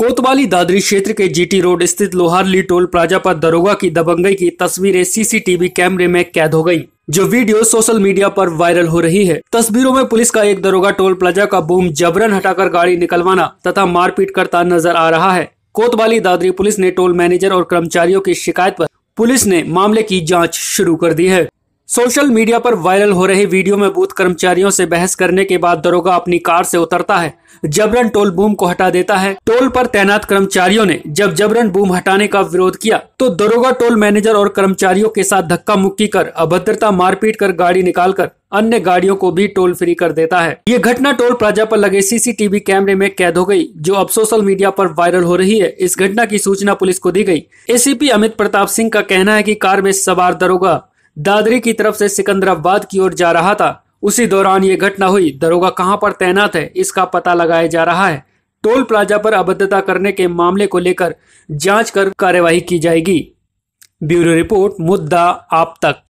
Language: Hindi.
कोतवाली दादरी क्षेत्र के जीटी रोड स्थित लोहारली टोल प्लाजा पर दरोगा की दबंगई की तस्वीरें सीसीटीवी कैमरे में कैद हो गयी जो वीडियो सोशल मीडिया पर वायरल हो रही है तस्वीरों में पुलिस का एक दरोगा टोल प्लाजा का बूम जबरन हटाकर गाड़ी निकलवाना तथा मारपीट करता नजर आ रहा है कोतवाली दादरी पुलिस ने टोल मैनेजर और कर्मचारियों की शिकायत पर पुलिस ने मामले की जांच शुरू कर दी है सोशल मीडिया पर वायरल हो रहे वीडियो में बूथ कर्मचारियों से बहस करने के बाद दरोगा अपनी कार से उतरता है जबरन टोल बूम को हटा देता है टोल पर तैनात कर्मचारियों ने जब जबरन बूम हटाने का विरोध किया तो दरोगा टोल मैनेजर और कर्मचारियों के साथ धक्का मुक्की कर अभद्रता मारपीट कर गाड़ी निकाल कर अन्य गाड़ियों को भी टोल फ्री कर देता है ये घटना टोल प्लाजा पर लगे सीसीटीवी कैमरे में कैद हो गई जो अब सोशल मीडिया पर वायरल हो रही है इस घटना की सूचना पुलिस को दी गई एसीपी अमित प्रताप सिंह का कहना है कि कार में सवार दरोगा दादरी की तरफ से सिकंदराबाद की ओर जा रहा था उसी दौरान ये घटना हुई दरोगा कहां पर तैनात है इसका पता लगाया जा रहा है टोल प्लाजा पर अभद्रता करने के मामले को लेकर जांच कर कार्यवाही की जाएगी ब्यूरो रिपोर्ट मुद्दा आप तक